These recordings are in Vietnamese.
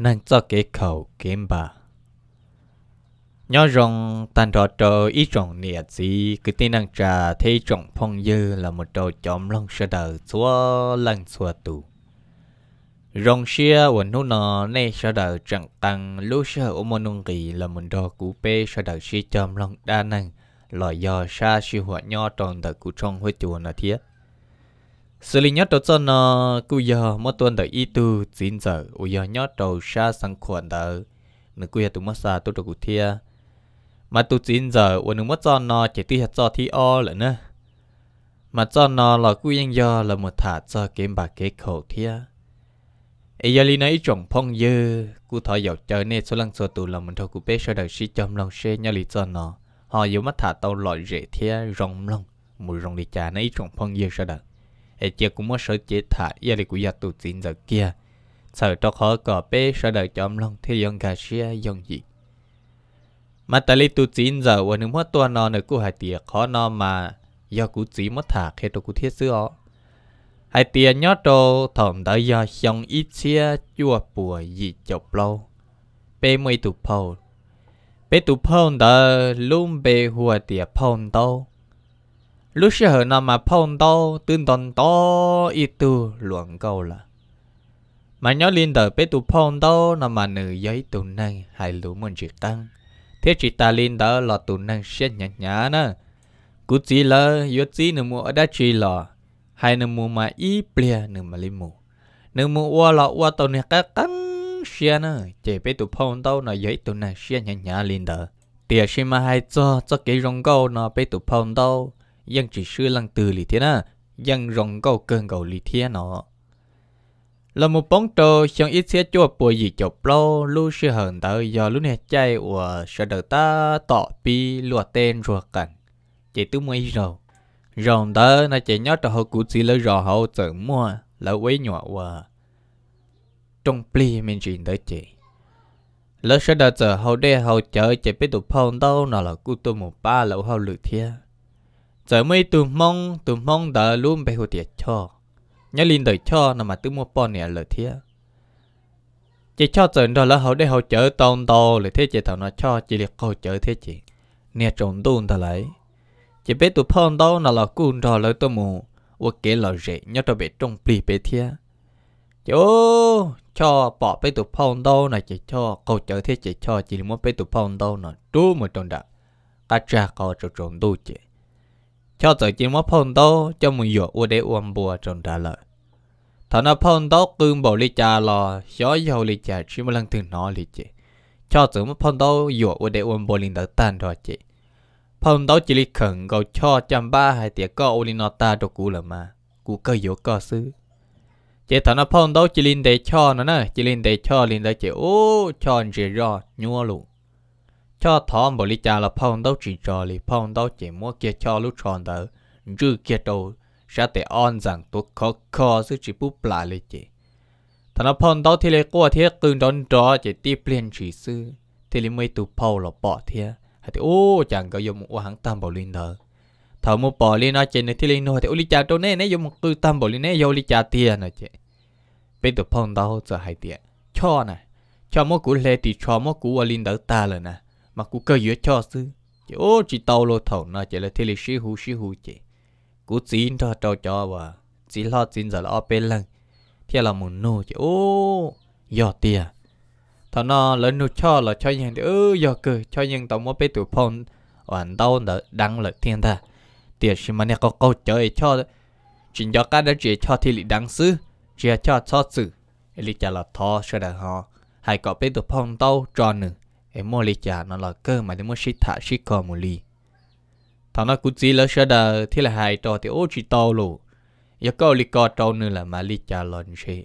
nên cho cái khẩu kiếm bà nhớ rằng tàn trò trò ít trọng nịa gì cứ tin năng trà thấy trọng phong dư là một trò chóm lòng sơ đờ xua lần xua tù rong xia và nô nó nay sơ đờ chẳng tăng lô sơ ôm một nông kỳ là một trò cú pê sơ đờ xi chóm lòng đa năng lò do xa xi hoạt nho tròn đờ cú trong huyết chùa nó thiết xử lý nhất đầu cho nó cứ giờ mất tuần đợi ít tư chín giờ u giờ nhất đầu xa sang khuẩn đỡ nó cứ giờ tụi mất xa tụi đầu cụ thia mà tụi chín giờ u nó mất cho nó chỉ tí hạt cho thi o là nữa mà cho nó là cứ yên giờ là một thả cho kiếm bạc kế khổ thia ấy giờ lý này chồng phong dư cứ thọ dầu chờ nè số lần số tụ là mình thôi cụ bé sau đời sĩ chồng lòng xe nhớ lý cho nó họ yếu mất thả tàu loại rễ thia rong lòng mùi rong đi trà này chồng phong dư sau đời e chia cũng mất số chế thả gia đình của gia tụ tin giờ kia sợ cho khó cỏ bé sợ đời cho ông long thế dòng gà xia dòng gì mà ta lấy tụ tin giờ ở nước mất tua nó nữa của hai tiệt khó nó mà do cú chỉ mất thả khi tôi cú thiết xưa ó hai tiệt nhớ trâu thầm đã do xong ít xia chua bùa gì chọc lâu bé mây tụ phâu bé tụ phâu đã luôn bé hùa tiệt phâu đâu lúc xưa nó mà phong to tương tồn to ít tu luận câu là mà nhớ liên tờ bé tu phong to nó mà nữ giấy tu năng hay lũ muốn chuyện tăng thế chỉ ta liên tờ là tu năng sẽ nhạt nhã nữa cú chỉ là yếu chỉ nữa mua đã chỉ là hay nữa mua mà ít bia nữa mà liên mua nữa mua qua là qua tàu này các tăng, xe nữa chỉ bé tu phong to nó giấy tu năng sẽ nhạt nhã liên tờ tiếc xí mà hay cho cho cái rong câu nó bé tu phong to dân chỉ sư lăng từ lì thiên à dân rong cầu cơn cầu lì thiên nó là một bóng trò chẳng ít xe chua bùa gì chọc lo lu sư hờn tới giờ lúc này chạy của sợ đợi ta tọ pi lùa tên ruột cảnh Chị tứ mấy rồi rồng tớ nó chỉ nhớ trò hậu cụ chỉ lấy rò hậu tự mua là quấy nhỏ và trong pli mình chỉ tới chị lỡ sẽ đợi giờ hậu đe hậu chờ chỉ biết tụi phong đâu nó là cụ tôi một ba lẩu hậu lự thiên giờ mới tụi mong tụi mong đã luôn bé hụt tiệt cho nhớ linh đời cho nằm mà tụi mua bò nè lời thiệt chỉ cho trận đó là họ để họ chở tông to lời thế chị thảo nó cho chỉ liệt họ chở thế chị nè trộn tuôn thà lấy chỉ biết tụ phong đó là là cún rồi lời tôi mù ủa kế là rễ nhớ cho biết trong plì bé thiệt chú cho bỏ bé tụ phong đâu này chỉ cho câu chở thế chỉ cho chỉ muốn bé tụ phong đâu nó trú một tròn đã ta cha có trộn trộn tu chị cho tới chỉ mất phong tố cho một giờ u để uống bùa trong trả lời thằng nó phong tố cương bỏ lý trà lo gió dầu lý trà chỉ một lần từ nó lý chị cho tới mất phong tố dụ u để uống bùa liền đỡ tan rồi chị phong tố chỉ lý khẩn cầu cho trăm ba hai tiếng có u lý nó ta đồ cũ là mà cũ cơ dụ cơ xứ chị thằng nó phong tố chỉ liên để cho nó nè chỉ liên để cho liên đã chị ô cho anh chị rồi nhua luôn cho thọ bộ lý cha là phong đấu chỉ trò lì phong đấu chỉ mua kia cho lúc tròn đỡ, dư kia đâu sẽ để on rằng tôi khó khó sự chỉ bút lại lì chỉ thằng nó phong đấu thì lấy qua thế cưng đón trò chỉ tiếp liên chỉ sư thì lấy mấy tụ phong là bỏ thế hay thì ô chẳng có dùng một hàng tam bộ linh đỡ. thầu mua bỏ lên nó chỉ này thì lên nói thì ô lý cha đâu nên nè dùng một cư tam bộ linh nè dùng lý cha tiền này chị bên tụ phong đấu giờ hay tiền cho này cho mua cũ lê thì cho mua cũ ở linh đỡ ta rồi nè mà cú cơ giữa cho sư chị ô chị tàu lô thầu na chị là thế là sĩ hú sĩ hú chị cú xin cho cho cho và xin lo xin giờ là ở bên lần thế là muốn nô chị ô giờ tiền thằng nó lớn nô cho là cho nhân ư giờ cơ cho nhân tàu mua bê tủ phong hoàn tàu đã đăng lợi thiên ta tiền xin mà nè có câu chơi cho chỉ cho cái đó chỉ cho thì lì đăng sư chỉ cho cho sư, lì trả là thọ sẽ là họ hãy có bê tủ phong tàu cho nữa em mua lì chả nó là cơ mà để mua xịt thả xịt cò một lì thằng nó cũng chỉ là sơ đờ thì là hai trò thì ô chỉ tàu lù giờ có lịch cò trâu nữa là mà lì chả lần xịt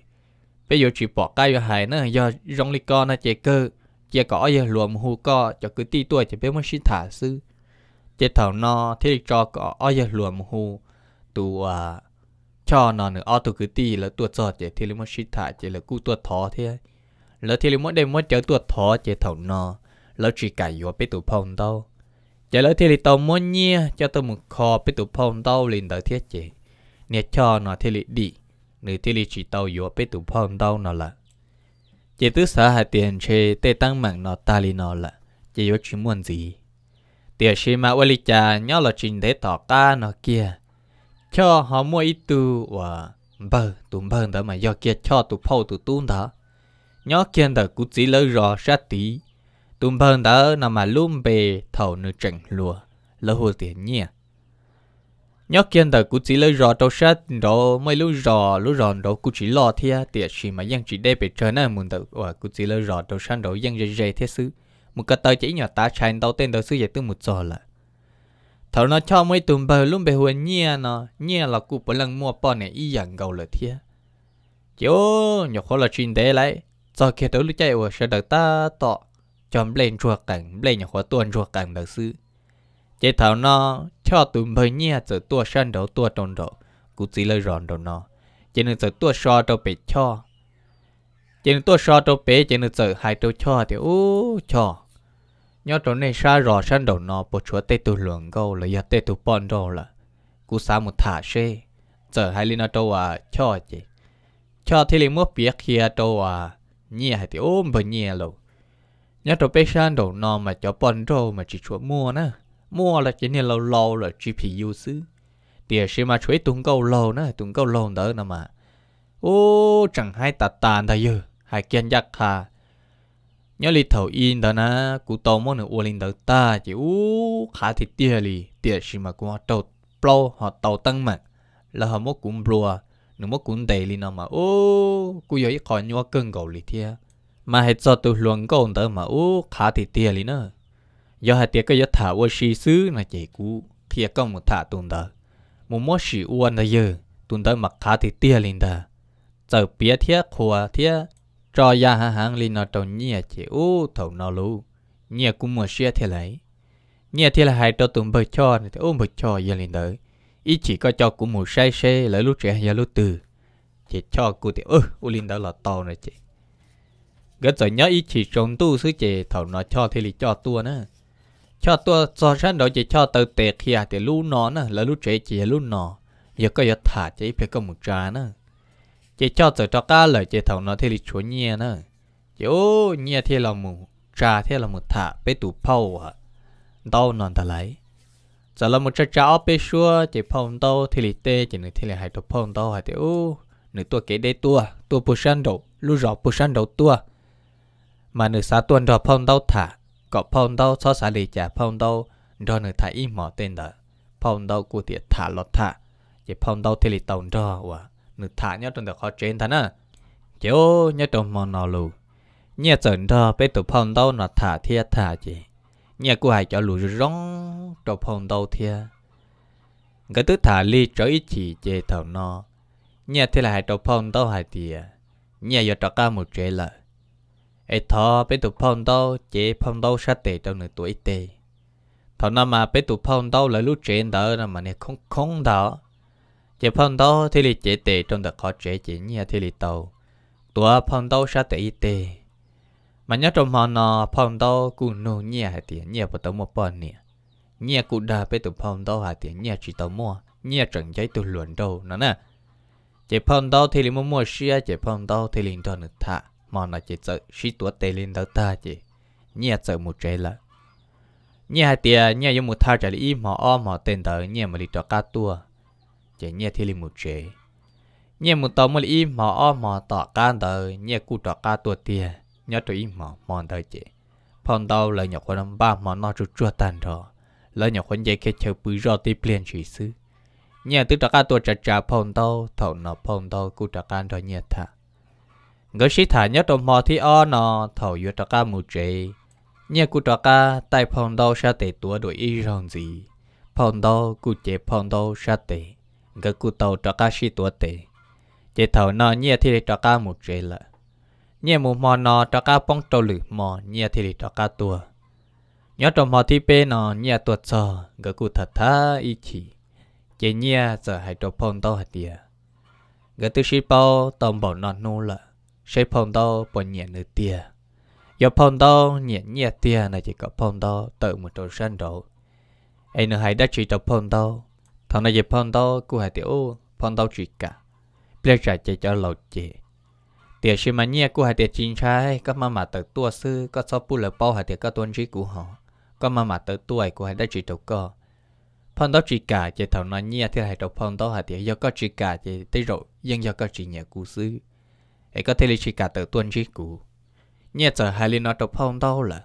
bây giờ chỉ bỏ cái vào hai nữa giờ rong lịch cò nó chạy cơ chỉ có giờ luồng hù co cho cứ ti tuổi chỉ biết mua xịt thả sư chỉ thầu nó thì cho có giờ luồng hù tụ à cho nó nữa ô tụ cứ ti là tuổi giọt chỉ thì là mua xịt thả chỉ là cú tuổi thó thế lỡ thì mỗi đêm mỗi chở tuột thọ chế thầu nó, lỡ chỉ cả yếu biết tụ phong đâu chế lỡ thì tàu mỗi nhia cho tôi một kho biết tụ phong đâu liền đỡ thiết chế nè cho nó thì lì đi nửa thì lì chỉ tàu yếu biết tụ phong đâu nó là chế tứ xã hạt tiền chế tê tăng mạng nó ta lì nó là chế yếu chỉ muốn gì tiền xí mà quay lì cha nhớ là trình thế tỏ ca nó kia cho họ mua ít tu và bờ tụm bờ đó mà do kia cho tụ phâu tụ tu đó nhớ kiên tờ cú chỉ lỡ rõ ra tí tùm bần tớ nằm mà lùm bề thầu nữ chẳng lùa lỡ hồ tiền nhỉ nhớ kiên tờ cú chỉ lỡ rõ đâu sát đó mới lúc rõ lúc rõ đó cú chỉ lo thia tiệt gì mà dân chỉ đẹp bề trời này muốn tờ và cú chỉ lỡ rõ đâu sát đó dân dễ dễ thế xứ một cái tờ chỉ nhỏ ta chán đầu tên đầu sư dạy tư một giờ là thầu nó cho mấy tùm bờ luôn bề hồ nhia nó nhia là cú bờ lần mua bò này y dạng gầu lợi thia chứ nhỏ khó là chuyện đấy lại giờ kia tới lúc chạy ở sẽ đợi ta tọ chọn lên chuột cảnh lên nhà khóa tuần chuột cảnh đầu sư chế thảo nó cho tụi mới nhia giờ tua sân đầu tua tròn đầu cụ chỉ lời ròn đầu nó chế nên giờ tua so đầu bị cho chế nên tua so đầu bé chế nên giờ hai đầu cho thì ô cho nhớ trốn này xa rò sân đầu nó bộ chúa tê tụi luồng câu là giờ tê tụi bọn đồ là cụ xa một thả xe giờ hai linh nó đâu à cho chị cho thì linh mua biết kia đâu à nhẹ hay bị ôm bởi nhẹ lâu nhớ cho bé san đầu nọ mà cho bọn đồ mà chỉ chuột mua nè. mua là chỉ nên lâu lâu là GPU xứ tiền xí mà chuối tung câu lâu nè, tung câu lâu nữa nè mà ô chẳng hay tạt tàn thay giờ hay kiên giặc hà nhớ lịch thầu in đó nè cụ tàu món nữa uolin đầu ta chỉ u khá thịt tiền li tiền xí mà cũng họ tàu plo họ tàu tăng mạnh là họ mốt cũng blua nó mất cũng đầy lên mà ô cú giờ ít khỏi nhau cơn gầu li thia mà hết cho tụi luồng gầu tới mà ô khá thì tia lên nữa giờ hết tia cái giờ thả ô xì xứ là chạy cú kia công một thả tuần đó một mất xì uan là giờ tuần đó mà khá thì tia lên đó giờ bia thia khoa thia cho ya hàng hàng li nó trồng nhia chỉ ô thầu nó lu nhia cũng mua xe thế lấy nhia thế là hai trâu tuần bơi cho thì ôm bờ cho giờ li tới ý chỉ có cho cũng một sai xe lỡ lúc trẻ và lúc từ chỉ cho cụ thì ơ u linh đó là to này chị gật rồi nhớ ý chỉ trồng tu sứ chị thầu nó cho thì lì cho tua nữa cho tua cho sẵn đó chị cho tờ tệ khi à, thì lúc nó nữa lỡ lúc trẻ chị lúc nó giờ có giờ thả chị phải có một trà nữa chị cho từ cho cá lời chị thầu nó thì lì chúa nhẹ nữa chị ô nhẹ thì là một trà thì là một thả bé tủ phâu à đau nòn ta lấy giờ là một cha cha ở bên xua chỉ phong đâu thì lịch tê chỉ nửa thì lịch hai tụ phong đâu hai tiểu nửa tua kế đây tua tua bù san đầu lu rõ bù san đầu tua mà nửa xã tuần rõ phong đâu thả có phong đâu so xã lịch trả phong đâu rõ nửa thả ít mỏ tên đó phong đâu cụ tiệt thả lọt thả chỉ phong đâu thì lịch tàu rõ và nửa thả nhớ trong được khó trên thằng à chiếu nhớ trong mòn nò lù nhớ trận rõ bên tụ phong đâu nó thả thiệt thả chỉ nhà của hai cháu lùi rong trong phong đầu thia cái tứ thả ly trở ít chỉ chê thầu no nhà thì là hai trong phong đầu hai tìa nhà giờ trọ ca một chế lợi ai thọ bên tụ phong đâu chế phong đâu sát tệ trong nửa tuổi tệ thầu nó mà bên tụ phong đâu lại lúc chế đỡ là mà này không không đó chế phong đâu thì lì chế tệ trong đợt khó chế chế nhà thì lì tàu tụa phong đâu sát tệ tệ mà nhớ trong họ nó phong tao cụ nô nhẹ hai tiền nhẹ vào tao một bọn nè nhẹ cụ đã bê tụ phong tao hai tiền nhẹ chỉ tao mua nhẹ chẳng cháy tụ luận đâu nó nè chỉ phong tao thì liền mua mua xia chỉ phong tao thì liền cho nước thả mà nó chỉ sợ xí tuổi tê lên tao ta chỉ nhẹ sợ một trái là nhẹ hai tiền nhẹ dùng một thao trả lý mà o mà tên tờ nhẹ mà đi cho cá tua chỉ nhẹ thì liền một trái nhẹ một tàu mà lý mà o mà tỏ cá tờ nhẹ cụ tỏ cá tua tiền nhớ trụy mò mòn tới chị phần đầu lời nhọc của năm ba mà nó rút chua tàn rồi lời nhọc của dây kia chờ bứ rò tiếp liền chỉ xứ nhà tư trạc tuổi trà trà phong tàu thầu nó phong tàu cụ trạc an rồi nhẹ thả ngỡ sĩ thả nhớ đồng mò thì o nọ thầu vừa trạc mù trề nhà cụ trạc tay phong đầu sa tệ tua đổi ý rồng gì phong đầu cụ chế phong đầu sa tệ ngỡ cụ tàu trạc sĩ tua tệ chế thầu nọ nhẹ thì trạc mù trề lại nhẹ mù mò nọ cho cá phong trâu lử mò nhẹ thì lì cho cá tua nhớ trong mò thi bê nọ nhẹ tuột sò gỡ cụ thật tha ý chỉ chế nhẹ giờ hãy cho phong tao hạt địa, gỡ tư sĩ bao tông bảo nọ nô lợ sẽ phong tao bỏ nhẹ nửa tìa giờ phong tao nhẹ nhẹ tìa là chỉ có phong tao tự một trâu sân rồi anh nữa hãy đã chỉ cho phong tao thằng này giờ phong tao cụ hạt tiểu phong tao chỉ cả bây giờ chỉ cho lầu chị tiền xí mà nhẹ của hai tiền chín trái, có mà mà tự tua sư có sau bu lỡ bao hai tiền có tuân trí của họ có mà mà tự tuổi của hai đã chỉ đầu cơ phong đó chỉ cả chỉ thầu nó nhẹ thì hai đầu phong đó hai tiền do có chỉ cả chỉ tới rồi nhưng do có chỉ nhẹ của sư ấy có thể là chỉ cả tự tuân trí của nhẹ giờ hai liên nói đầu phong đó là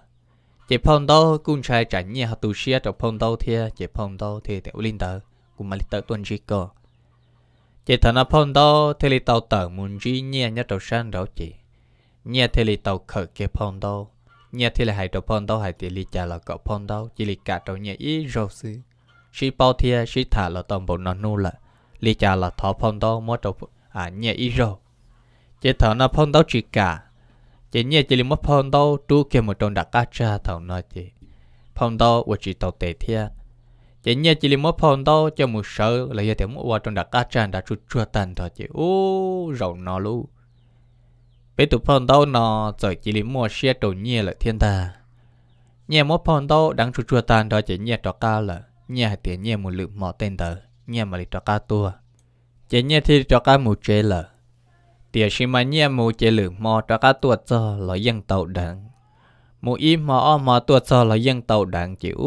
chỉ phong đó cũng trai chẳng nhẹ họ tu sĩ đầu phong đó thì chỉ phong đó thì tiểu linh tử cũng mà tự tuân trí cơ chị thằng nó phong đó thì lì tàu tờ muốn duy nhẹ nhất đầu sang đó chị nhẹ thì lì tàu khởi cái phong đó nhẹ thì là hai đầu phong đó hai thì li trả là cậu phong đó chỉ lì cả đầu nhẹ ý rồi xí xí bao thia xí thả là toàn bộ nó nu là li trả là thọ phong đó mỗi đầu à nhẹ ý rồi chị thằng nó phong đó chỉ cả chị nhẹ chỉ lì mất phong đó trú kia một trong đặc cách cha thằng nó chị phong đó của chị tàu tệ thia chỉ nhớ chỉ liếm phone to cho một sợ là giờ tiếng qua trong đặc cá tràn đã chút chua tàn thôi chị ô rầu nó luôn bây tụ phần to nó rồi chỉ liếm một xe đồ nhẹ là thiên ta nhẹ một phần to đang chút chua tàn thôi chỉ nhẹ trọ ca là nhẹ tiền nhẹ một lượng mỏ tên tờ nhẹ mà lịch trọ ca tua chỉ nhẹ thì trọ ca một chế là tiền xí mà nhẹ một chế lượng mỏ trọ ca tua cho là dân tàu đặng một im mà mà tuột sờ là dân tàu đạn chịu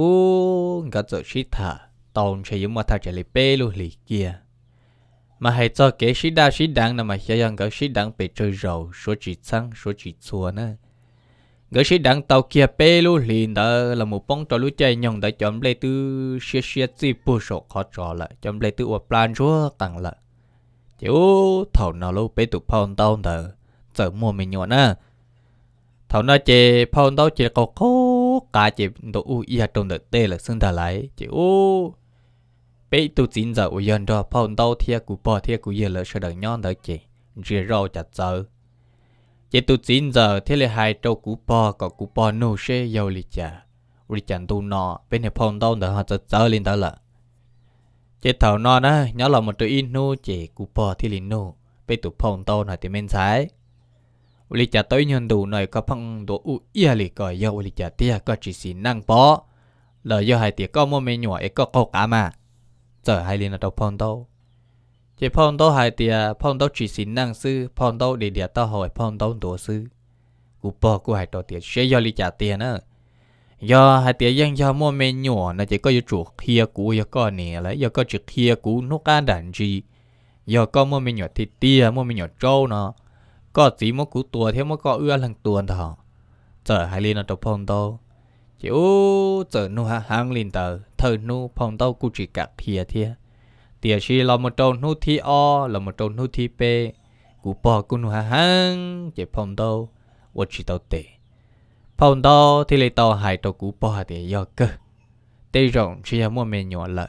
gật rồi shit thả tàu sẽ dùng mà thay chạy lại bê luôn lì kia mà hãy cho kế sĩ đa sĩ đảng nằm mà cho dân gỡ sĩ đảng bị chơi rầu số chỉ sang số chỉ xua nữa gỡ sĩ đảng tàu kia bê luôn liền đó là một bóng trò lũ chơi nhông đã chọn lấy từ xe xe gì bù sổ khó trò lại chọn lấy từ một plan chúa tặng lại chịu thầu nào lâu bê tụ phong tàu đó giờ mua mình nhọn á thầu nó chê phong đâu chỉ có có cả chê đồ u ia trong đợt tê là xưng thà lại chê u bé tu chín giờ u yên đó phong đâu thia cụ bò thia cụ yên là sợ đợt nhon đợt chê rửa rau chặt giờ chê tu chín giờ thế là hai trâu cụ bò có cụ bò nô xe dầu lịch chả lì chẳng tu nọ bên này phong đâu đợt họ chặt giờ lên đó là chê thầu nọ đó nhớ là một tụi in nô chê cụ bò thì lên nô bé tu phong đâu nói thì men trái li cha tới nhân đủ này có phăng đồ u ia li có yo li cha tia có chỉ xin năng bỏ lỡ yo hai tia có mua mẹ nhỏ ấy có câu cá mà giờ hai li nó đâu phong đâu chỉ phong đâu hai tia phong đâu chỉ xin năng sư phong đâu để địa tao hỏi phong đâu đồ sư cú bỏ cú hai tao tia sẽ yo li cha tia nữa do hai tia dân do mua mẹ nhỏ nó chỉ có yo chuột kia cú yo có nè lấy yo có chuột kia cú nó cá đàn chi do có mua mẹ nhỏ thịt tia mua mẹ nhỏ trâu nó có gì mà cú tua thế mà có ưa lần tuần thọ chờ hai linh ở trong phòng đâu chiếu chờ nu ha hàng linh tờ thờ nu phòng đâu cú chỉ cắt thìa thìa thìa chỉ là một trâu nu thi o là một trâu nu thi p cú bỏ cú nu ha hàng chỉ phòng đâu 我知道的。phòng thì lấy tàu hải tàu cú bỏ thì do cơ tây rộng chỉ là mua mẹ nhỏ lợ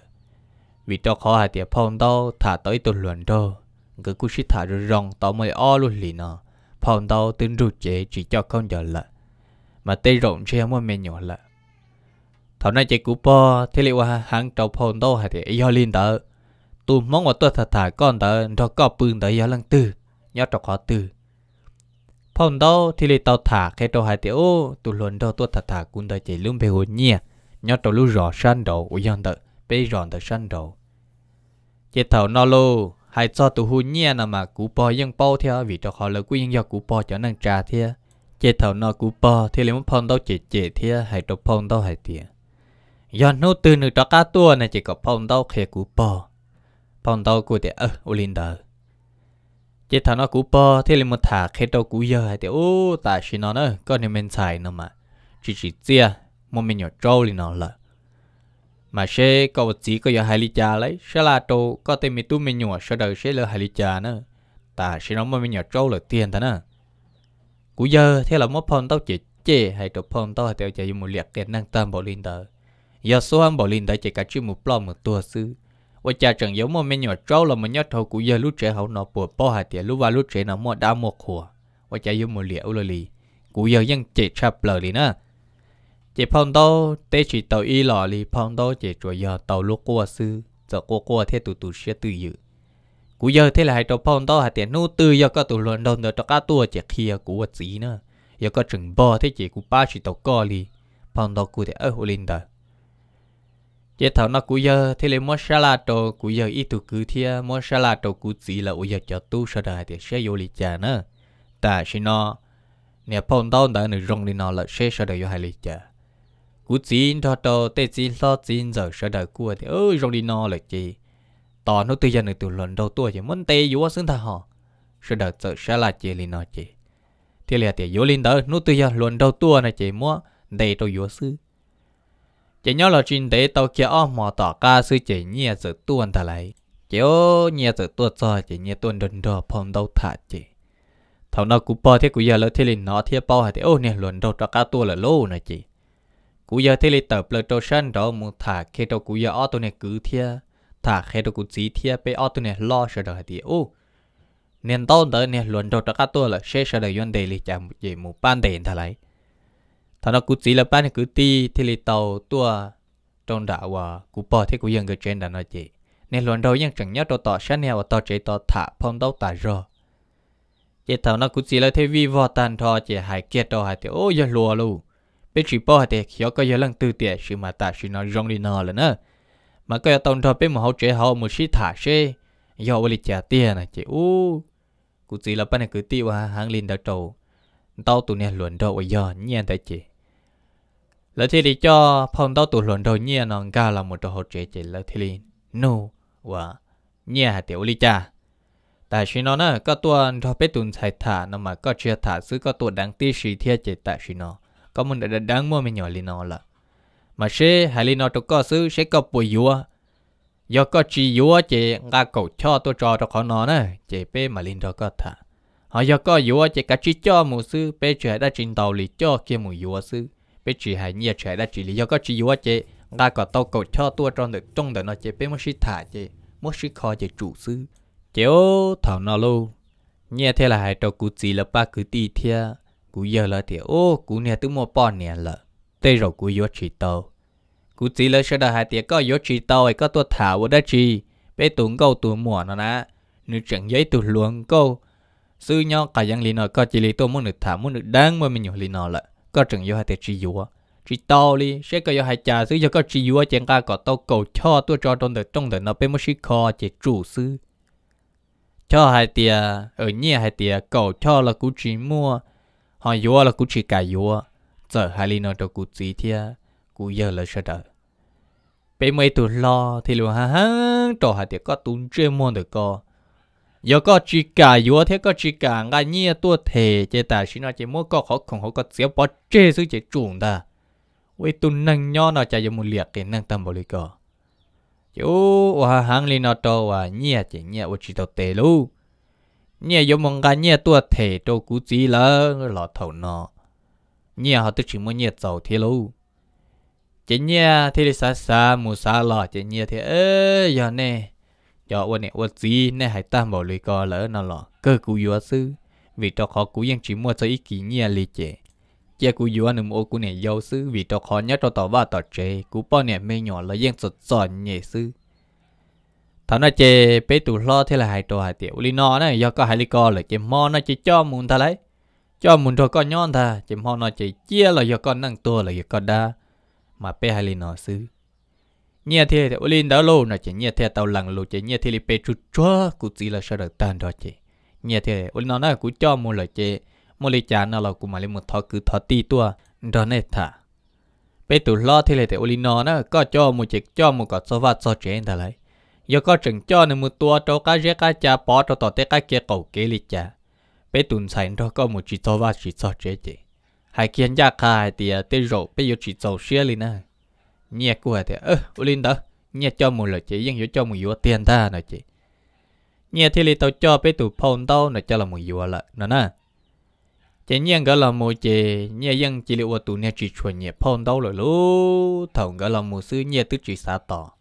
vì tàu khó hải phòng đó thả tới tuần luận đâu cứ cú xí thả rồi rong tao mới o luôn lì nọ phòng tao tin rụt chế chỉ cho con giờ là, mà tê rộng xe mua mẹ nhỏ là. thảo này chế cú po thế liệu à hàng trâu phòng tao hay thì yêu linh tớ tụ mong ở tôi thả thả con tớ cho có bưng tớ yêu lăng tư nhớ trọc khó tư phòng tao thì liệu tao thả cái trâu hay thì ô tụ luôn đâu tôi thả thả cũng tớ chế lưng về hồ nhia nhớ trâu lú rõ san đầu của dân tớ bây rọn tớ san đầu chế thảo nó lô hay cho tụ hú nhẹ nà mà cú bò yên bao theo vì cho họ là cú yên do cú bò cho nâng trà theo chế thầu nó cú bò thì lấy một phong đâu chế chế theo hay cho phong đâu hay tiền do nô từ nửa cho cá tua này chỉ có phong đâu khi cú bò phong đâu cú thì ơ ulinda chế thầu nó cú bò thì lấy một thả khi đâu cú giờ hay thì ô tại xin nó nữa con này mình xài nữa mà chỉ chỉ chia một mình nhỏ trâu lên nó là mà sẽ có vật gì có giờ hai lý trà lấy sẽ là trâu có tên mình tu mình nhỏ sẽ đời sẽ là hai lý trà nữa ta sẽ nói mà mình nhỏ trâu là tiền thế nè. cú giờ thế là mất phong tao chỉ chê hay trộm phong tao theo tiêu chạy một liệt tiền năng tâm bảo linh tờ giờ số anh bảo linh tờ chỉ cả chuyện một plom một tua sư và cha chẳng giống mà mình nhỏ trâu là mình nhớ thâu cú giờ lúc trẻ hậu nó bùa bỏ hạt tiền lúc vào lúc trẻ nó mua đau một khùa và cha dùng một liệt ô lì cú giờ vẫn chỉ chập lời đi nữa chỉ phong đô tê chỉ tàu y lò lì phong đô chỉ chủ giờ tàu lúc qua sư giờ qua qua thế tụ tụ sẽ tự dự cú giờ thế là hai tàu phong đô hai tiền nu tư giờ có tụ luận đồng nữa cho cá tua chỉ kia cú vật gì nữa giờ có chừng bò thế chỉ cú ba chỉ tàu co lì phong đô cú thế ở hồ linh đời chỉ thảo nó cú giờ thế là mua sa tàu cú giờ ít tụ cứ thế mua sa tàu cú gì là ôi giờ cho tu sơ đời thì sẽ vô lì chả nữa ta xin nó nè phong đô đã nửa rong đi nó là sẽ sơ đời vô hai lì chả cú xin, thọ tàu tê xin, lo xin giờ sợ đời cua thì ơi rong đi no là chi tỏ nó tư dân được từ lần đầu tuổi chỉ muốn tê yếu xứng thà họ sợ đời sợ sẽ là chi liền nó chi Thế là tiền yếu liền đó nó tư dân lần đầu tuổi này chỉ mua đầy đầu yếu sư chỉ nhớ là chuyện đấy tàu kia ôm mò tỏ ca sư chỉ nhẹ sự tuôn thà lại. chỉ ô nhẹ sự tuôn cho chỉ nhẹ tuôn đơn đờ phong đầu thả chỉ thằng nào cũng bỏ thế cũng giờ lỡ thế liền nó thế bao hả thế ô nè lần đầu tỏ ca tua là lâu này chỉ cú giờ thì lấy tập lợt trâu sân đó một thả khi trâu cú giờ auto này cứ thia thả khi trâu cú chỉ thia pe auto này lo sợ đời thì ô nên tao đỡ nè luận trâu các tôi là sẽ sợ đời vấn đề lịch chạm gì một ban đèn thà lấy thằng nó cú chỉ là ban này cứ ti thì lấy tàu tua trong đạo và cú bỏ thì cú dân cái trên đã nói gì nên luận đầu nhưng chẳng nhớ tao tỏ sân nè và tao chạy tao thả phong đâu tả rồi chỉ thằng nó cú chỉ là thế vi vò tàn thò chỉ hại kia trâu hại thì ô giờ lùa luôn bé chỉ bỏ hạt thì có cái lần từ tiền sự mà ta sự nói rong đi nọ là nữa mà có cái tông thọ bé một hậu chế hậu một sĩ thả xe do vậy trả tiền này chị u cụ chỉ là bên này cứ tiêu à hàng liền đã trầu tao tụi này luận đầu giờ nhẹ tại chị là thì đi cho phong tao tụi luận đầu nhẹ nó ga là một đồ hậu chế chị là thì liền nu và nhẹ hạt tiểu lý cha tại sao nó nè có tuần cho bé tuần xài thả mà có chia thả xứ có tuần đáng tí sĩ thiệt chị tại sao nó có mình đã đang mua mình nhỏ lì nó là mà xe hai lì nó tôi có xứ sẽ có bồi vua do có chỉ vua chị ngà cầu cho tôi cho cho khó nó nè chị bé mà linh đó có thả họ do có vua chị cả chỉ cho mù sư bé trẻ đã trình tàu lì cho kia mù vua sư bé chỉ hai nhiều trẻ đã chỉ lì do có chỉ vua chị ngà có tàu cầu cho tôi cho được trong đời nó chị bé mới thả chị mới khó chị chủ sư chéo thảo nó luôn nhẹ thế là hai trò cú gì là ba cứ tì thia cú giờ là thì ô cú nè tứ mua bò nè lợ tê rồi cú yếu chỉ tàu cú chỉ là sẽ đợi hai tiệc có yếu chỉ tàu ấy có tôi thảo vào đó chỉ, bé tuấn câu tuấn mua nó nè nữ chẳng giấy tuấn luồng câu sư nhau cả dân lì nọ có chỉ lì tôi muốn được thảo muốn được đăng mà mình nhổ lì nọ lợ có chẳng yếu hai tiệc chỉ yếu chỉ tàu đi sẽ có yếu hai trà sư cho có chỉ yếu chẳng ca có tàu cầu cho tôi cho trong đời trong đời nó bé mới xí kho chỉ chủ sư cho hai tiệc ở nhà hai tiệc cầu cho là cú chỉ mua họ yếu là cũng chỉ cả yếu giờ hai linh nó đâu cũng chỉ thế cũng giờ là sao đó bây mấy tụi lo thì luôn ha ha trò hạt thì có tốn chơi mua được co giờ có chỉ cả yếu thế có chỉ cả ngay như tua thể chế ta chỉ nói chỉ mua có khó không khó có xíu bỏ chơi sự chỉ chuồng ta với tụi năng nhau nó chạy một liệt cái năng tâm bảo lý co chú và hàng linh nó trâu và nhẹ chỉ nhẹ và chỉ đầu tệ luôn nhẹ giống mong cái nhẹ tua thể đâu cú gì là lọ thầu nọ nhẹ họ tôi chỉ muốn nhẹ giàu thế lâu chỉ nhẹ thế đi xa xa mù xa lọ chỉ nhẹ thế ơ giờ nè giờ quên nè quên gì nè hãy tam bảo lì co lỡ nó lọ cơ cú yếu sư vì cho khó cú yên chỉ mua cho ý kỷ nhẹ lì chè chè cú yếu nằm ô cú nè yếu sư vì cho khó nhất cho tàu ba tàu chè cú bao nè mê nhỏ là yên sọt sọt nhẹ sư thằng nó chơi bé tủ lo thế là hai trò hai tiểu lý no này do có hai lý co là chê mò nó chỉ cho muốn ta lấy cho muốn cho con nhon ta chê mò nó chỉ chia là do con nâng tua là do con đa mà bé hai lý nó xứ nhẹ thế thì lý đã lâu nó chỉ nhẹ thế tàu lằng lâu chỉ nhẹ thế lý bé chút chua cụ chỉ là sợ được tan đó chị nhẹ thế lý nó nói cụ cho muốn là chê mua lý chán nó là cụ mà lý một thọ cứ thọ ti tua đó này thà bé tủ lo thế là thì lý nó nó có cho một chỉ cho một cái sofa cho trẻ ta lấy giờ có chừng cho nên một tua trâu cá rẽ cá cha bỏ trâu tọt tết cá kia cầu kế li cha bé tuần sành trâu có một chỉ tàu và chỉ tàu chế chế hai kia gia khai thì tia rồi, bây giờ chỉ tàu xe li nè nhẹ của thì ơ linh đó nhẹ cho một lời chị nhưng cho một yếu tiền ta nói chị nhẹ thì li tàu cho bé tụ phong tàu nói cho là một yếu là nè nè chị nhiên gọi là một chị nhẹ dân chỉ liệu tu nhẹ chỉ chuẩn nhẹ phong tàu rồi lú thằng gọi là một sư nhẹ tức chỉ xả tỏ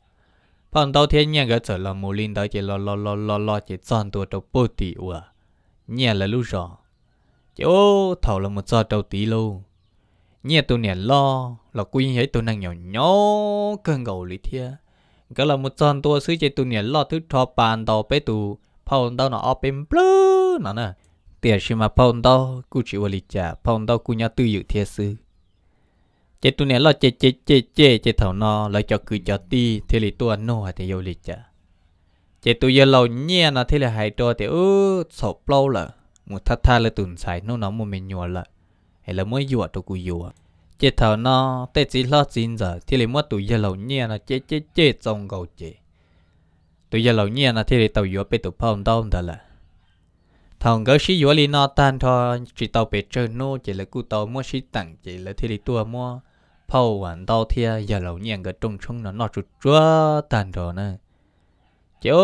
phần tao thiên nhiên cái trở là mù linh tới chỉ lo lo lo lo lo chỉ chọn tụi đầu bố tỷ ủa nhẹ là lúc rõ chỉ ô thầu là một giờ đầu tí luôn nhẹ tôi nè lo là quy hết tôi nàng nhỏ nhỏ cơn gầu lý thia cái là một giờ tụi sư chỉ tôi nè lo thứ cho bàn đầu bé tụi phòng tao nó ở bên blue nó nè tiền gì mà phòng tao chỉ chịu lịch trả phòng tao cứ nhớ tư dự thiệt sư เจตุเนี่ยเราเจเจเจเจเจเถานอเราจะคือจะตีเทลิตัวโนะเทโยลิจ่ะเจตุเยเราเนี่ยนะเทลิหายตัวเตอสอบเปล่าละ มุทัท่าเลตุนสายโนน้องมุเมนยัวละเฮลเมื่อหยวตัวกูยัวเจเถานอเตจิลอจินจ่ะเทลิมื่อตุเยเราเนี่ยนะเจเจเจจงเกาเจตุเยเราเนี่ยนะเทลิเตายัวเปตุพ่อมดอมดละทองก็ชิยัวลีนอตันทอจิตเตาเป็ดเจอโน่เจแล้กูเตามั่วชิตังเจแลเทลิตัวมั่ว phâu hoàn đau thia giờ lâu nhiên cái trung trung nó nó chút chúa tàn rồi nè chứ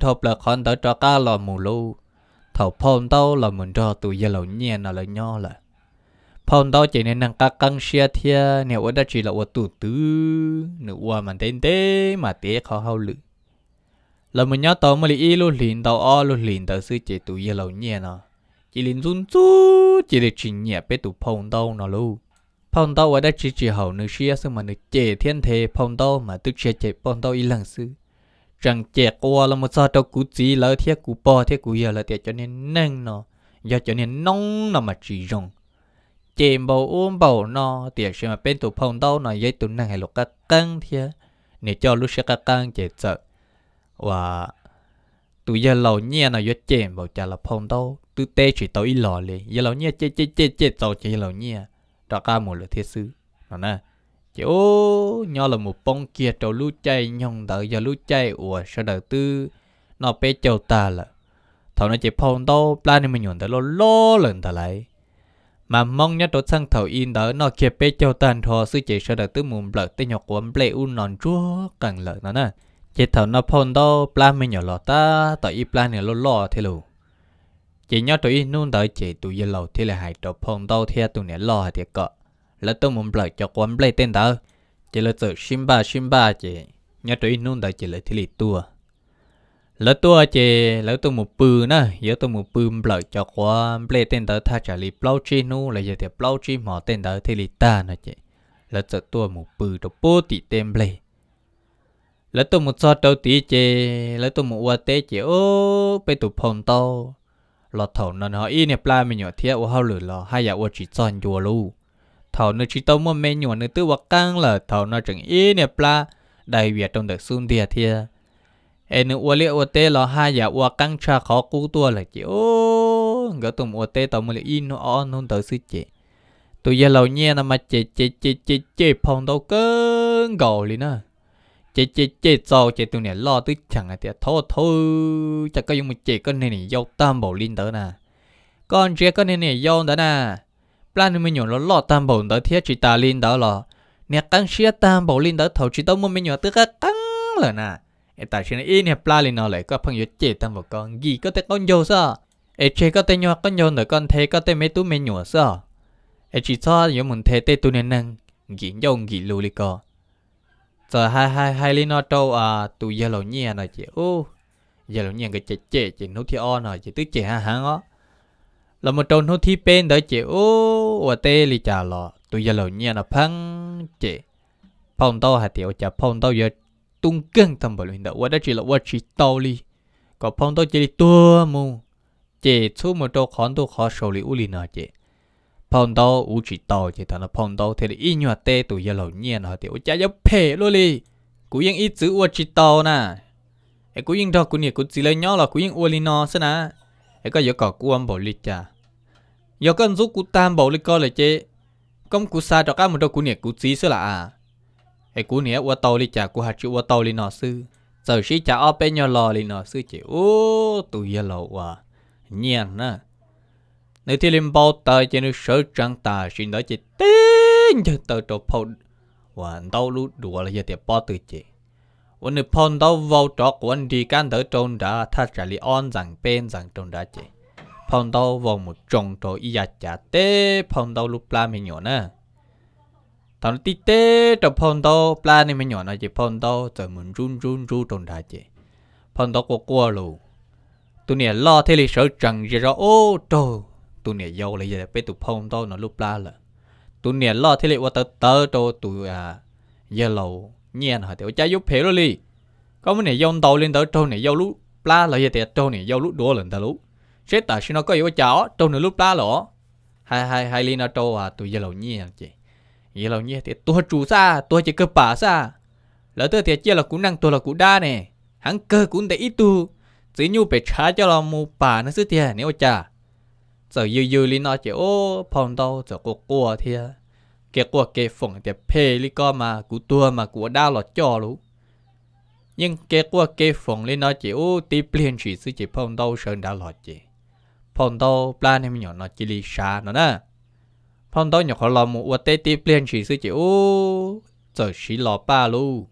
thộp là con tới cho cá lò mù lu thọ phong tao là mình cho tụi giờ lâu nhiên là lời là phong tao chỉ nên năng cá căng xe thia nếu ở đây chỉ là ở tụ tứ nữa ua mà tên tế mà tế khó hao lự là mình nhớ tao mà lì luôn liền tao o luôn liền tao sư chỉ tụi giờ lâu nhiên à chỉ liền run run chỉ để chỉ nhẹ bé tụi phong tao nó luôn phong tao ở đây chỉ chỉ hậu nữ xia sư mà nữ chế thiên thế phong tao mà tức chế chế phong tao y lần sư chẳng chế qua là một sao tao cú chỉ là thiết cú bò thiết cú giờ là tiệt cho nên nâng nó giờ cho nên nóng nó mà chỉ rồng chế bầu ôm bầu nó tiệt sẽ mà bên tụ phong tao nó dây tụ năng hay lục các căng thiết nếu cho lúc sẽ các căng chế sợ và tụ giờ lâu nhẹ nó dây chế bầu trả là phong tao tụi tê chỉ tao y lò liền giờ lâu nhẹ chế chế chế chế tao chế lâu nhẹ ra ca một lửa thiết sứ, nó nè chỗ nhau là một bông kia trâu lú chay nhong tờ giờ lú chay ủa sợ đợi tư nó bé châu ta là thầu nó chỉ phong đâu plan này mình nhổn tới lo lo lần ta lại mà mong nhớ đốt sang thầu in đó nó kia bé châu tan thò sư chỉ sợ đợi tư mùng lợt tới nhọc quấn ple u nón chúa càng lợt nó nè chỉ thầu nó phong đâu plan mình nhổn lọ ta tại y plan này lo lo thế luôn จีนยอดตัวอีนู่นตัวจีตัวยี่เหล่าที่เลยหายตัวพงโตเทียตัวเนี่ยรอเดียก็แล้วตัวมึงเปล่าจะควันเปล่าเต้นเต๋อรจีเลยเจอชิมบ้าชิมบ้าจียอดตัวอีนู่นตัวจีเลยที่หลีตัวแล้วตัวเจแล้วตัวมึงปืนนะยอดตัวมึงปืนเปล่าจะควันเปล่าเต้นเต๋อถ้าจะรีเปล่าจีนู่นเลยจะเดียเปล่าจีหมอเต้นเต๋อที่หลีตานะจีแล้วเจอตัวมึงปืนตัวปูติเต็มเปล่าแล้วตัวมุงซอดเต้าตีเจแล้วตัวมุงว่าเตะเจโอไปตัวพงโต lọ thầu nó nó, y nè pla mình nhỏ thiệt ô hao lử lọ hai giờ à, ô chỉ chọn chùa lu thầu nó chỉ tao mua mẹ nhỏ nó tự vật căng là thầu nó chẳng y nè pla đại việt trong đời xuân thiệt thiệt em nó ô liệt ô tê lọ hai giờ ô căng cha khó cú tua là chị ô ngỡ tụm ô tê tao mua y nó on không tới sư tụi giờ lâu nhẹ nó mà chị chị chị chị chị phòng đâu cơn gầu liền à chế chế chế cho chế tụi này lo tới chẳng là tiệt thôi thôi chắc có dùng một chế con này này dâu tam bảo linh tới nè con chế con này này dâu tới nè plan mình nhổ nó lo tam bảo tới thiết chỉ ta linh tới lo nè căng xia tam bảo linh tới thầu chỉ tao muốn mình nhổ tới cái căng là nè em ta chỉ này in nè nó lại có phần chế tam bầu con gì có tên con dâu sao em chế có tên nhọ con dâu nữa con thế có tên mấy tụi mình nhổ sao em chỉ cho những mình thế tên tụi này năng gì dâu gì lù li co so hai hai hai li nó trâu à tụ giờ lẩu nhẹ này chị ô giờ lẩu nhẹ cái chị chị chị nút thì on rồi chị tứ chị ha hả ngó là một trâu nút thì bên đó chị ô và tê li trả lọ tụ giờ lẩu nhẹ là phăng chị phong tao hạt tiểu chả phong tao giờ tung cưng thầm bởi luyện đạo và đó chỉ là và chỉ tao li có phong tao chỉ là tua mù chị chú một trâu khó tu khó sầu li u li nọ chị 碰到无知道就他那碰到，他的一年带都一老年了，他我家要赔了哩。古英一直我知道呢，哎，古英到古年古只来鸟了，古英我哩孬是呢，哎个有搞古安保力家，有跟做古担保力搞了这，咁古杀着干么到古年古只是啦啊，哎古年我到哩家，古还只我到哩孬是，就是家阿边要老哩孬是就哦，都一老哇，年呢。nếu thì lim bao tờ chỉ nếu sợ trăng ta xin đó chỉ tên cho tờ trộn phao hoàn tao lú đùa là giờ tiệp bao tự chỉ ôn nếu phao tao vào trọ của anh đi can tờ trộn đã thắt trả li on rằng bên rằng trộn đã chế. phao tao vào một trộn trộn ý giặt trả tê phao tao lú plan mình nhỏ nè tao nó tít tê trộn phao tao plan này mình nhỏ nó chỉ phao tao rồi mình run run run trộn đã chế. phao tao có qua luôn tu nè lo thế li sợ trăng gì ra ô trời ตุเนี่ยโยเลยจะไปตุพงโตนรูปลาละตุเนี่ยล่อที่เรียกว่าเตอเตอโตตุอ่ะเยลโลเงียนหอยเดี๋ยวจะยุบเพลลีก็มันเนี่ยยงโตเล่นเตอโตเนี่ยโยรูปลาเลยจะโตเนี่ยโยรูดัวเลยเตอรูเสตาชินก็อยู่จ๋อโตเนี่ยรูปลาหรอให้ให้ให้ลีนาโตอ่ะตุเยลโลเงียนจีเยลโลเงียนเดี๋ยวตัวจูซาตัวจะเกือบป่าซาแล้วเตอเดี๋ยวเจลกูนั่งตัวเรากูได้เนี่ย hắn cơ cũng để ít tu chỉ nhu phải trả cho lo mù bà nó xứ tiền nếu cha giờ yêu yêu lý nó chỉ ô phòng đâu giờ cô cô thì à? cái cô cái phòng thì phê lý có mà cú tua mà cú đau là cho luôn nhưng cái cô cái phòng lý nó chỉ ô tí liền chỉ sự chỉ phòng đâu sơn đau là chỉ phòng đâu plan em nhỏ nó chỉ lý xa nó nè phòng đâu nhỏ khó lòng một tê tí liền chỉ sự chỉ ô giờ chỉ lo ba luôn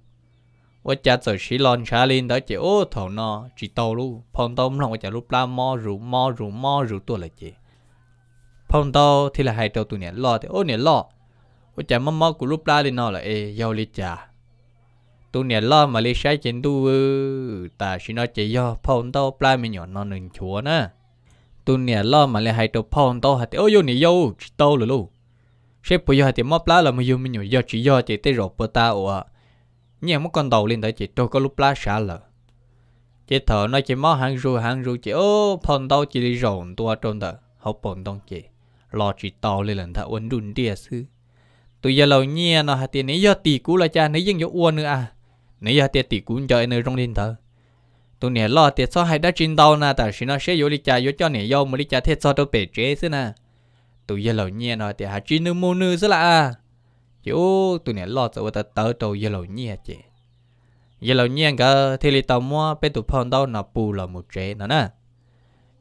ว่าจะจะชิลอนชาลินได้เจ้าโอ้ถอนอจิตโตลูพองต้มลงว่าจะรูปลามอรูมอรูมอรูตัวเลยเจ้ phong tao thì là hai tàu tụi nè lo thì ô nè lo ô chả mắm mắm của lúc ra lên nó là ê giàu li già. tụi nè lo mà li sai trên tu ta chỉ nói chỉ do phong tao pla mình nhỏ nó nừng chúa nè tụi nè lo mà li hai tàu phong tao hạt ô yêu nè yêu tao lù lù sếp bây giờ thì mắm pla là mày yêu mình nhỏ do chỉ do chỉ tới rồi bơ ta ủa nhẹ mất con đầu lên tới chỉ tôi có lúc pla xả lờ Chỉ thở nói chỉ mắm hàng ru hàng ru chỉ ô phong tao chỉ đi rộn tua trôn thở học bọn đông chị lo chỉ tàu lên lần thà uốn đun địa sư tụi giờ lâu nhia nó hạt tiền nấy giờ tỷ cú là cha nấy dân giờ uốn nữa à nấy giờ tiền tỷ cú chơi nơi trong điện thờ tụi nè lo tiền sao hai đã chín tàu na ta xin nó sẽ vô đi cha vô cho nè vô mà đi cha thế sao đâu bể chế sư na. tụi giờ lâu nhia nó tiền hạt chín nương mua nước sư là à chú tụi nè lo sợ ta tớ tàu giờ lâu nhia chứ. giờ lâu nhia cả thì lì tàu mua bên tụi phong tàu nó bù là một chế nữa na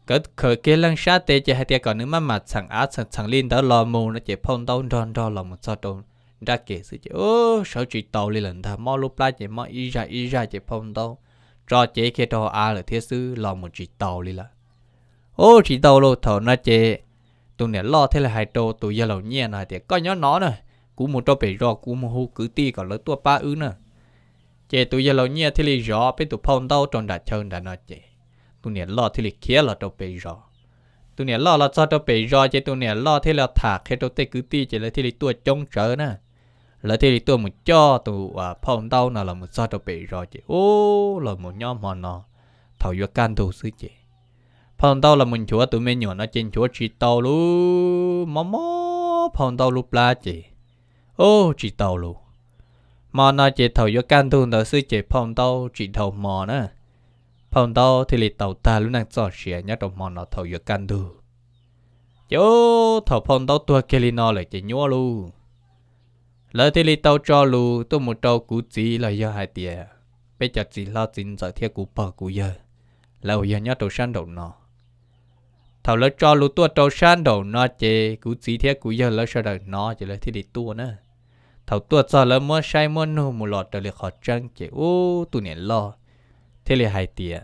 cái khởi kia lăng xa tê chỉ hai tia còn nữa mà mà chẳng á chẳng chẳng liên đó lò mù nó chỉ phong đâu đòn đòn lò một cho đâu ra kể sư chỉ ô sáu chỉ tàu lên lần thà mò lúc lại chỉ mò y ra y ra chỉ phong đâu cho chế kia đó á là thiết sư lò một chỉ tàu lên là ô chỉ tàu lô thầu nó chế tụi này lo thế là hai đồ tụi gia lầu nhẹ này thì coi nhớ nó nè cú một trâu bể rò cú một hú cứ ti còn lỡ tua ba ứ nè chế tụi gia lầu nhẹ thế là rõ bên tụi phong đâu tròn đạt chân đạt nói chế tụi nè lo thì lịch kia là đâu bây giờ tụi nè lo là sao đâu bây giờ chứ tụi nè lo thế là thả khi đâu tê cứ ti chỉ là thì lịch tua trông chờ nè là thì lịch tua một cho tụ à phong tao nào là một sao đâu bây giờ chứ ô là một nhóm họ nó thầu vô can thủ sư chị phong tao là mình chúa tụi mình nhỏ nó trên chúa chỉ tao lu mò mò phong tao lúc lá chị ô chỉ tao lu mà nó chỉ thầu vô can thủ nó sư chị phong tao chỉ thầu mò nữa phòng đau thì lì tàu ta lúc nàng giọt xỉa nhá đồng mòn nó thầu dựa căn đu chỗ thầu phòng đau tua kia lì nó lại chạy nhua luôn, lời thì lì tàu cho luôn, tôi một trâu cú chỉ là do hai tiền bây giờ chỉ lo chính giờ thiết cú bờ cú giờ lâu giờ nhá đầu san đầu nó thầu lỡ cho luôn tôi đầu san đầu nó chê cú chỉ thiết cú giờ lỡ sao được nó chỉ lời thì lì tua nữa thầu tua cho lỡ mua sai mua nô một lọt đời lì khó trăng chê ô tụi nè lo thế là hai tia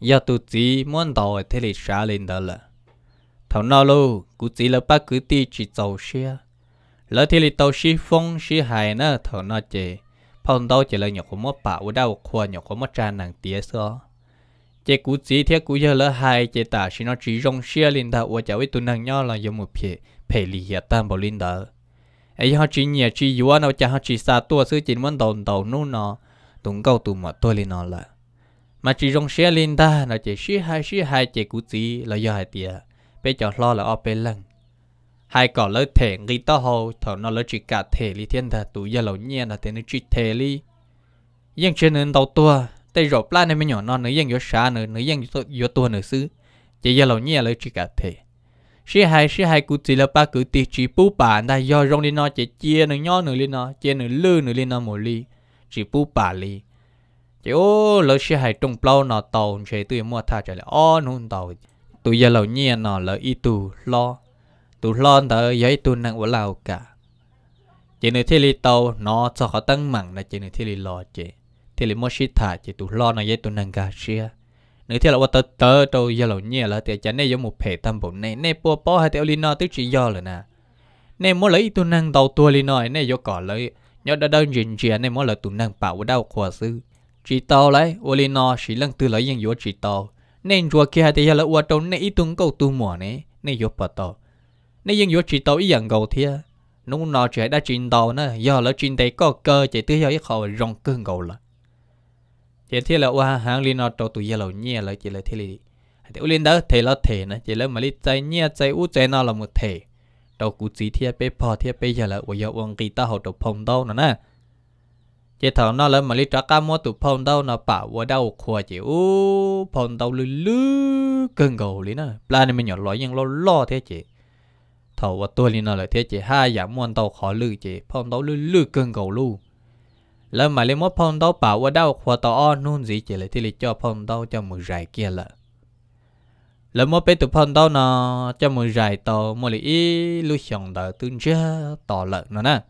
giờ tụ chỉ muốn đầu thế là xa lên đó là thầu nào luôn cũng chỉ là bác cứ ti chỉ tàu xe lỡ thế là tàu xe phong xe hài nữa thầu nào chê phong đâu chỉ là nhỏ của mất bảo đâu khoa nhỏ của mất tràn nàng tia xó, chế cú chỉ thế cú giờ lỡ hai chế tả chỉ nó chỉ rong xe lên đó và cháu ấy tụ nhau là do một phe phe lì hiệp tam bảo lên đó ấy họ chỉ nhẹ chỉ yếu nó cha họ chỉ xa tua sư chỉ muốn đầu đầu nô nó tụng câu tụng mà tôi lên nó mà chỉ dùng xe lên ta nó chỉ xí hai xí hai chỉ cú tí là do hai tia bây giờ lo là ở bên lần hai cỏ lỡ thể nghi to hồ thở nó lỡ chỉ cả thể lý thiên thật tụi giờ lẩu nhẹ là thế nó chỉ thể lý nhưng trên nền đầu tua tay rộp la này mới nhỏ non nữa nhưng yếu xa nữa nữa nhưng yếu tua nữa xứ chỉ giờ lẩu nhẹ lỡ chỉ cả thể xí hai xí hai cú tí là ba cú tí chỉ bú bà ta do rong đi nó chỉ chia nữa nhỏ nữa lên nó chia nữa lư nữa lên nó một ly chỉ bú bà ly yếu lỡ xe hay trung plau nọ tàu chế tụi mua thà trở lại o nôn tàu tụi giờ lâu nhẹ nọ lỡ y tù lo tụ lo tờ giấy tụ nặng của lao cả chỉ nơi thiên lý tàu nó cho khó tăng mặn là chỉ nơi thiên lý lo chỉ thiên lý mua xí thả chỉ tụ lo nó giấy tụ nặng cả xe nếu thiên là tờ tớ tàu giờ lâu nhẹ là thì chả nên giống một hệ tam bộ này nên bùa bó hay tiểu lý nọ tức chỉ do rồi nè nên mua lấy tụ nặng tàu tua lý nọ nên do cỏ lấy nhớ đã đơn dình chìa nên mua lấy tụ nặng bảo đau khổ sư chỉ tàu lấy ô lên nó chỉ lần từ lấy những yếu chỉ tàu nên chùa kia thì là ô tàu này ít tung câu tu mỏ này này yếu bờ tàu nên những yếu chỉ tàu ít dạng cầu thia nó nó chỉ đã chín tàu nữa giờ là chín tàu có cơ chạy tới giờ ít khẩu rong cương cầu là thế thì là ô hàng lên nó tàu tụi giờ là nhẹ lời chỉ là thế này thì ô lên đó thì là thể nữa chỉ là mà đi chạy nhẹ chạy u chạy nó là một thể tàu cú chỉ thia bê phò thia bê giờ là ô giờ ông kỳ ta học tàu phòng đâu nữa nè chỉ thằng nó lên mà lý trả cá mua tụ phong đâu nó bảo vào đâu khua chỉ ô phong đâu lư lư cưng gầu lý nè là này mình nhỏ lõi nhưng lo lo thế chị thầu và tôi lý nó lại thế chị hai dạng mua tàu khó lư chị phong đâu lư lư cưng gầu lu lên mà lý mốt phong đâu bảo vào đâu khua tàu on gì chị lại thì lý phong đâu cho mười rải kia là lên mốt bé tụ phong đâu nó cho mười rải tàu mua lý lu xong đợi tương ra tỏ lợn nó nè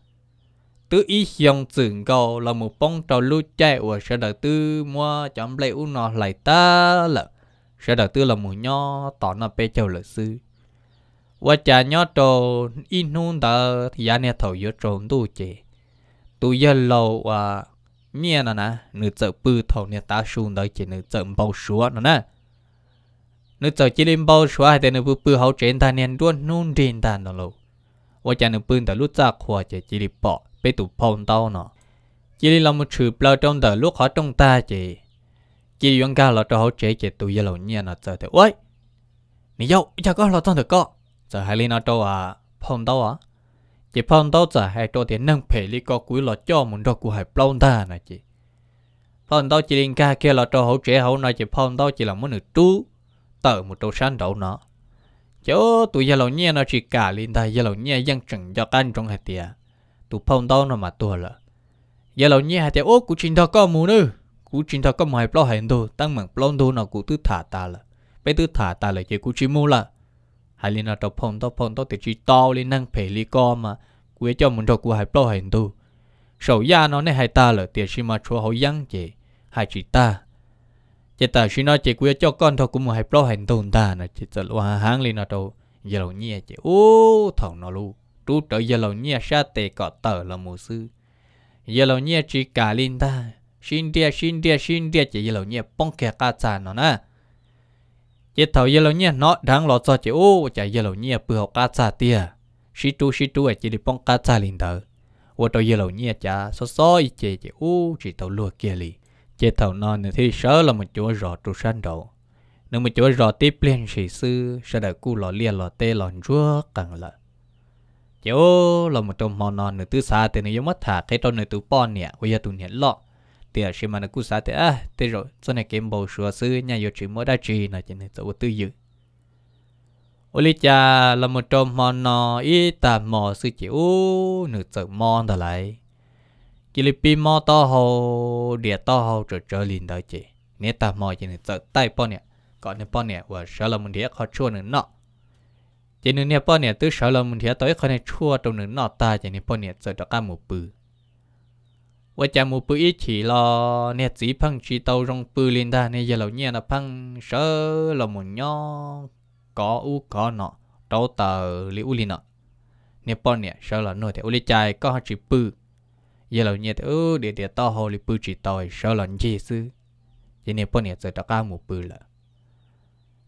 tư ý dòng tưởng cầu là một bóng trầu lưu chạy và sẽ đầu tư mua chấm lấy u nó lại ta là sẽ đầu tư là một nho tỏ nó bê chầu lợi sư và chả nho trầu in hôn tờ thì giá nè thầu giữa trộn tu chè tu giờ lâu và nghe nè nè nữ chợ bư thầu nè ta xuống đó chỉ nữ chợ bao số nè nè nữ chợ chỉ lên bao số hay tên nữ bư bư hậu trên ta nè luôn nôn trên ta nó lâu và chả nữ bư tờ lúc ra khoa chỉ chỉ đi bỏ bị tụ phong tao nọ chỉ đi làm một sự bờ trong đời lúc họ trong ta chị chỉ dùng cao là cho họ chế chế tụ giờ lâu nhiên nọ giờ thì uầy mày dâu giờ có là tao được có giờ hai linh nó à, à. cho à phong tao à chỉ phong tao giờ hai cho tiền nâng phê lý có cuối là cho muốn cho của hai phong ta nè chị phong tao chỉ linh ca kia là cho họ chế họ nói chỉ phong tao chỉ là một được trú tờ một đầu sáng đậu nọ chỗ tụi gia lâu nhiên nó chỉ cả linh ta gia lâu nhiên dân chừng cho căn trong hai tiền tụ phong đó nó mà tua lợ giờ lâu nhẹ hai ố, cú chinh thọ có mù nữa cú chinh thọ có mày plo hành đồ tăng mảng plo đồ nó cú tư thả ta lợ bây tư thả ta lợ chỉ cú chỉ mù lợ hai linh nó tụ phong đó phong đó thì chỉ to lên năng phê li co mà cụ cho mình thọ cú hai plo hành đồ sầu ya nó này hai ta lợ tiền xí mà chúa hậu yăng chị hai chị ta chị ta chỉ nói chị cụ cho con thọ cú một hai plo hành đồ ta là chỉ ta lo hàng lên nó đâu giờ lâu nhẹ chị ố thằng nó luôn tu trở giờ lâu nhia sa tệ cọ tờ là mù sư giờ lâu nhia chỉ cả linh ta xin đi xin đi xin đi chỉ giờ lâu nhia bông kẹt cả cha nó nè chỉ thầu giờ lâu nhia nó đang lo cho chỉ ô chỉ giờ lâu nhia bự học cả cha tia xin tu xin tu chỉ đi bông cả cha linh tờ ô tàu giờ lâu nhia chỉ chỉ ô chỉ tàu lúa kia li chỉ thầu nó nữa thì là một chỗ rõ tu san đầu nếu một chỗ rõ tiếp liền sĩ sư sẽ đợi cu lò lia lò tê lò chúa càng lợi yo lo một trong món non nữa từ xa thì nó mất thả cái trong này tụ pon nè bây giờ tụ hiện lọ thì ở mà nó cú xa thì à thì rồi sau này kiếm bầu sửa sư nhà yo chỉ mới đa trì là chỉ này tụ tư dự Olicha là một trong món nó ít tà mò sư chịu nửa sợ mòn đó chỉ là pi mò to hồ địa to hồ trở trở liền đó chị nếu tà mò chỉ nửa sợ tay pon nè còn nè pon nè và sợ là một đĩa khó chua nữa chỉ nên nè bọn nè tứ sợ là mình thì tới khỏi này chua trong nửa nọ ta chỉ nên bọn nè sợ đó cả một bự và chả một bự ít chỉ lo nè chỉ phăng chỉ tàu trong bự lên ta nè giờ lâu nhẹ là phăng sợ là một nhó có u có nọ đâu tờ li u nọ nè bọn nè sợ là nồi thì u li chạy có chỉ bự giờ lâu nhẹ thì ừ để để to hồ li bự chỉ tàu sợ là gì chứ chỉ nên bọn nè sợ đó cả một bự là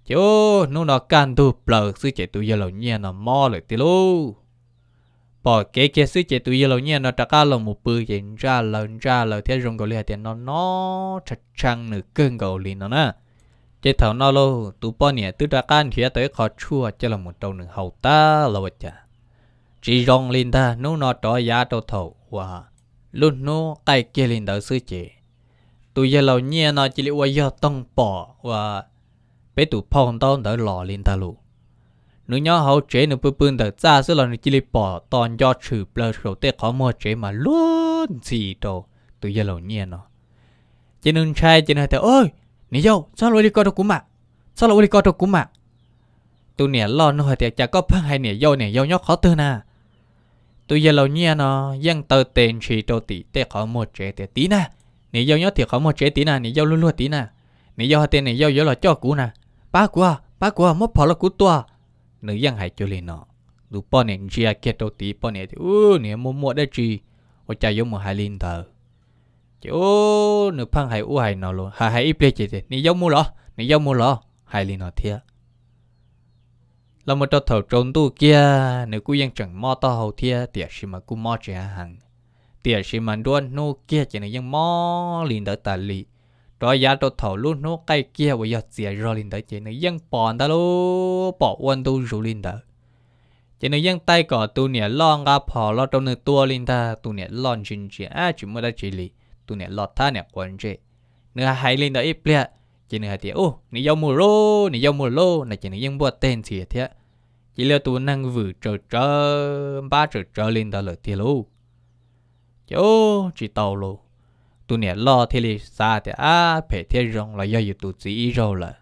chú nó nó can tu bờ sư chạy tu giờ lâu nhẹ nó mò lại tí lu bỏ cái cái sư chạy tu giờ lâu nhẹ nó trả cá lâu một bự chạy ra lâu ra lâu thế rung gầu liền thì nó nó chặt chăng nửa cơn gầu liền nó nè chế thảo nó lô tu bỏ nè tu trả cá thì tới khó chua cho là một đầu nửa hậu ta là vậy chả chỉ rong liền ta nó nó trả giá đâu thầu và luôn nó cái kia liền đỡ sư chạy tu giờ lâu nhẹ nó chỉ là qua giờ tông bỏ và bé tụ phong tông đỡ lò lên ta lụ nữ nhỏ hậu chế nữ bự bự đỡ ra sư lò nữ chỉ lì bỏ tòn do trừ bờ sầu tê khó mua chế mà luôn gì đồ tụ giờ lâu nhiên nó chế nữ trai chế nữ thề ơi nị dâu sao lôi đi coi đồ cũng mà sao lôi đi coi đồ cũng mà tụ nè lo nó hồi tiệc chả có phăng hay nè dâu nè dâu nhóc khó tư nà. tụ giờ lâu nhiên nó dân tờ tên chỉ đồ tỷ tê khó mua chế tê tí nà. nị dâu nhóc thì khó mua chế tí nà, nị dâu luôn luôn tí nà. nị dâu hồi tiền nị dâu dỗ là cho cũ nà ba qua ba qua mất phá là cú toa nữ dân hãy cho lên nó đủ bọn này chia kia đầu tí bọn này thì ư nè mua đây chi họ chạy giống một hai linh thờ chỗ nữ phăng hãy u hãy nó luôn hãy hãy ít play chị thì nè giống mua lọ nè giống mua lọ hai linh nó thiệt là thầu trốn tu kia nữ cú dân chẳng mò to hầu thiệt tiệt gì mà cú mò trẻ hàng tiệt gì nô kia chỉ nữ dân mò liền đỡ tà lì rồi giá đồ thổ luôn nó cái kia với giờ dìa rồi lên tới chỉ nó dân bọn đó luôn, bỏ quân tu rủ lên tới chỉ nó dân tay cỏ tu nè lon ra bỏ lo trong nơi tua lên ta tu nè lon chân chỉ à chỉ mới đã chỉ lì tu nè lọt ta nè quần chỉ nữa hay lên tới ít bia chỉ nữa thì ô nè dâu mù lô nè dâu mù lô nè chỉ nó dân bùa tên gì thế chỉ là tu năng vừa trở trở ba trở trở lên ta lợi tiền luôn, chỗ chỉ tàu luôn tụi nè lo thì lì xa thì à phải thế rong là do dự tụi chỉ rồi là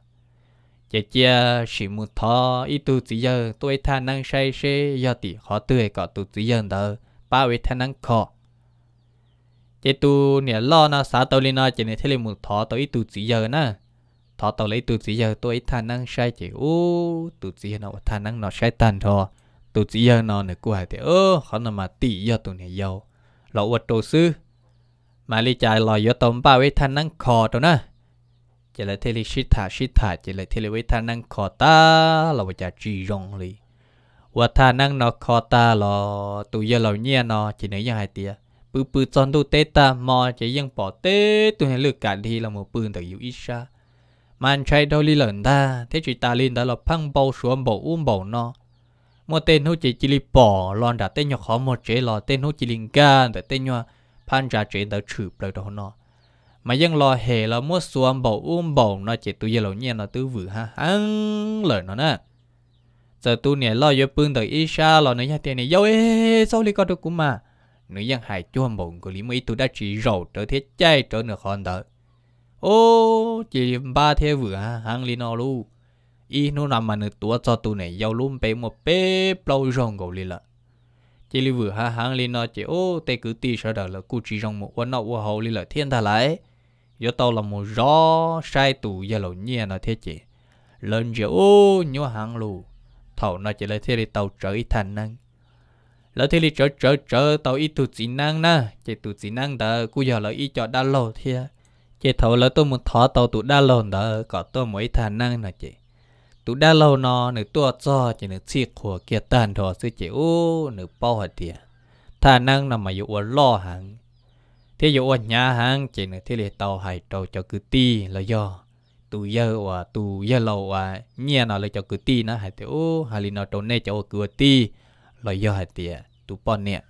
chị chia chỉ mu thọ ít tụi chỉ giờ tôi tha năng say xe do tỷ họ tươi có tụi chỉ giờ đó ba vị tha năng khó chị tụi nè lo nó xa tôi lên nó chị nè thế lì mu thọ tôi ít tụi chỉ giờ nè thọ tôi lấy tụi chỉ giờ tôi tha năng say chị ô tụi chỉ giờ nó tha năng nó say tàn thọ, tụi chỉ giờ nó nữa cô hải thì ơ họ nó mà tỷ giờ tụi nè giàu lậu vật đồ sư มาลีจายลอยยตมป้าเวทันนั่งคอตัวนะ เจเลยเทลิชิตาชิตาเจเลยเทลิเวทันนั่งคอตาเราจะจีรงลีว่าทานั่งนอคอตาลอตุยเราเนี่ยนอจีเนยังไงเตีย ปืปืจอนดูเตตามอจะยังปอเตตุให้เลือกการที่เราหมปืนแต่อยู่อิชา มันใช้ดอลีหลินตาเทจิตาลินตาเราพังเบาสวมเบาอุ้มเบานอมัวเต้นหูจิจิลิปอลอนดาเต้นัวขอหมดเจลอเต้นหูจิลิงกาแต่เต้นัว pan ra chế đỡ chụp lời đó nó mà dân lo hề là mua xuống bầu um bầu nó chỉ tôi giờ lâu nhiên nó tư vử ha ăn nó nè giờ tôi nè lo yo bưng tới isha lo nữa nhà tiền này yo ê li có được cũng mà nữ dân hại chua bầu của lý mấy tôi đã chỉ rầu trở thế chay trở nửa con đỡ ô chỉ ba thế vừa ha ăn li nó luôn y nó nằm mà nửa tua cho tôi này yo luôn bé một bé lâu rong gầu li lại chỉ lưu vừa ha hàng lên nó chỉ ô tê cứ tì sợ đỡ là cụ chỉ trong một quán nọ qua hậu lên là thiên tha lại do tao là một gió sai tù giờ lộ nhẹ nó thế chị lên chỉ ô nhớ hàng lù thầu nó chỉ là thế đi tàu trở ít thành năng lỡ thế đi trở trở trở tàu ít tụ chỉ năng na chỉ tụ chỉ năng đó cụ giờ là ít cho đa lộ thế chị thầu là tôi muốn thọ tàu tụ đa lộ đó có tôi mới thành năng nè chị tụ đã lâu nọ, nữ tua cho chỉ nữ chi của kia tàn thọ sư chỉ u nữ bao hạt tiền thà năng nằm mà dụ lo hàng thế dụ ở nhà hàng chỉ nữ thế liệt tàu hải tàu cho cứ ti là do Tu giờ và tu giờ lâu và nhẹ nó lại cho cứ ti nó hải tiểu hải linh nó trốn nè cho cứ ti là do hải tiền Tu bọn nè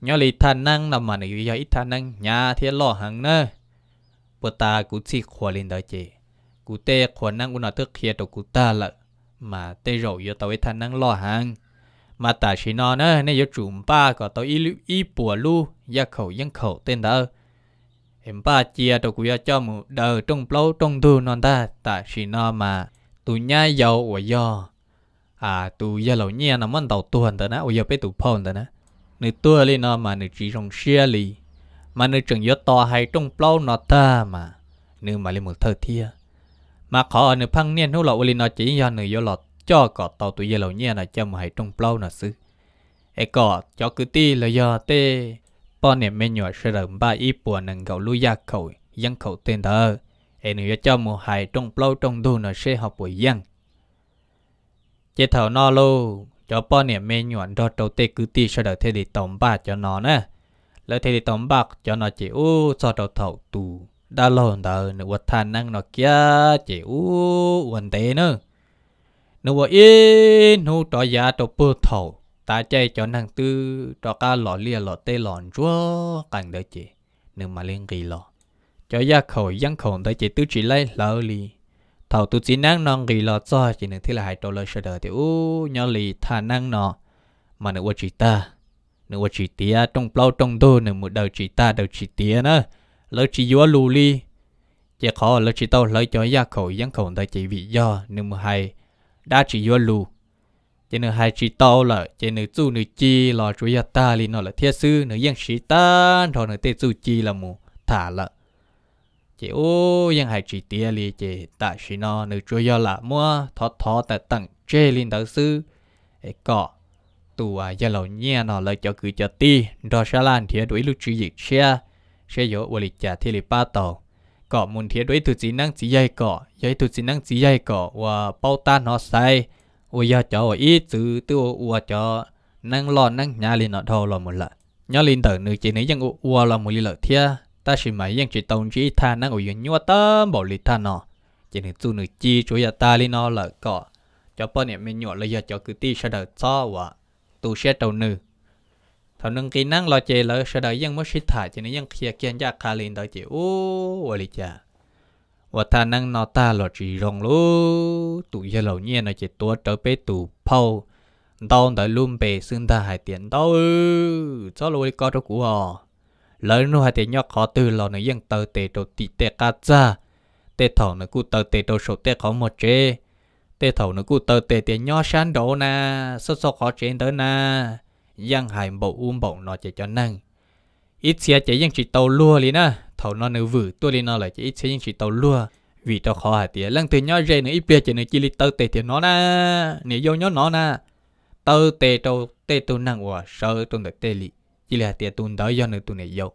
nhớ lì thà năng nằm mà nữ do ít thà năng nhà thế lo hàng nè bữa ta cũng chỉ khoa linh đó chị cụ tê khoản năng u nó thức kia tổ cụ ta lợ mà tê rồi yo tàu ấy thanh năng lo hàng mà ta chỉ nó nữa nên yo chùm ba có tàu y y bùa lu ya khẩu dân khẩu tên đó em ba chia tổ cụ yo cho mu đờ trong plau trong thu non ta ta chỉ nó mà tụ nhá giàu của yo à tụ yo lâu nhia nó món tàu tuần đó nè ôi yo bé tụ phong đó nè nữ tua lên nó mà nữ chỉ trong xe lì mà nữ trường yo to hay trong plau nó ta mà nữ mà lên một thơ thiêng mà khó ở nửa phăng niên hú lộ uli nó chỉ do nửa vô lọt cho cọ tàu tụi giờ lầu nhia là cho mà hãy trong bao nó xứ ấy cọ cho cứ ti là do tê bọn nè mẹ nhỏ sẽ rầm ba y bùa nâng gạo lui ra khẩu dân khẩu tên thờ ấy nửa cho một hài trong bao trong đu nó sẽ học buổi dân chế thầu nó lô cho bọn nè mẹ nhỏ đo trâu tê cứ ti sẽ đợi thế để tổng ba cho nó nè lỡ thế để tổng bạc cho nó chỉ ô cho trâu thầu tù đã lòn tờ nó vật than năng nọ kia chỉ u vấn đề nữa nó vợ yên nó trò giá trò bơ thầu ta chạy cho năng tư trò cá lọ lia lọ tê lọn chúa càng đỡ chỉ nhưng mà liên kỳ lọ cho giá khẩu dân khẩu tới chỉ tư chỉ lấy lỡ lì thảo tu chỉ năng non kỳ lọ cho chỉ nên thế là hai trò lỡ sợ đờ thì u nhỏ lì than năng nọ mà nó vợ chị ta nó vợ chị tía trong plau trong đô nó một đầu chị ta đầu chị tía nữa lợi chỉ yếu lưu ly chỉ khó lợi chỉ tao lợi cho gia khẩu dân khẩu ta chỉ vị do nên mà hay đã chỉ yếu lưu chỉ nữa hay chỉ tao là chỉ nữa chú nữa chi là chú gia ta li nó là thiết sư nữa dân sĩ ta rồi nữa tê chú chi là mù thả lợ chỉ ô dân hay chỉ tia li chỉ ta sĩ nó nữa chú gia là mua thọ thọ tại tặng chê linh đạo sư ấy cọ tù à gia lầu nhẹ nó lợi cho cứ cho ti rồi sa lan thì đối lúc chữ dịch xe sẽ dỗ vô lịch trả ba tàu có muốn thiết đối từ chỉ năng chỉ dây cỏ dây từ chỉ năng chỉ dây bao ta nó sai ôi giờ cho ít từ từ ua cho năng lo năng nhà liền nọ thâu lo một lợ nhớ liền tử nữ chỉ nấy rằng ua lo một lợ thia ta chỉ mấy rằng chỉ tông chỉ tha năng ôi nhua tâm bảo lý tha nọ chỉ nữ tu nữ chi chúa giờ ta liền nọ lợ cỏ cho bọn em mình nhọ là giờ cứ ti sẽ đợi cho và tu sẽ đầu nữ thọ nâng kỹ năng lo chê lo sợ đợi dân mất sinh thả cho nên dân kia kiên gia khá lên đợi chị ô vậy đi cha và ta nâng nó ta lo chỉ rong lú tụ giờ lâu nhiên nó chỉ tua trở về tụ phâu đau đợi luôn bề xương ta hải tiền đau ư lo lối có đó của họ lỡ nó hải tiền nhóc khó từ lo nó dân tờ tệ đồ tị tệ cá cha tệ thọ nó cụ tờ tệ đồ số tệ khó một chế tệ thọ nó cụ tờ tệ tiền nhóc sáng đồ na sốt sốt khó chế tới na chạy cho năng ít xe chạy chỉ ยัง chỉ tàu lúa liền na thầu nó nửa vử tôi liền nó lại chạy ít xe xe ยัง chỉ tàu lúa vì tao khó hạt tiền lăng từ nhỏ dây nữa ít bia chạy nữa chỉ li tàu tệ thì nó na nè vô nhó nó na tàu tệ tàu tệ tu năng quả sợ tụi được tệ li chỉ là tiền tụi đó do nữa tụi này vô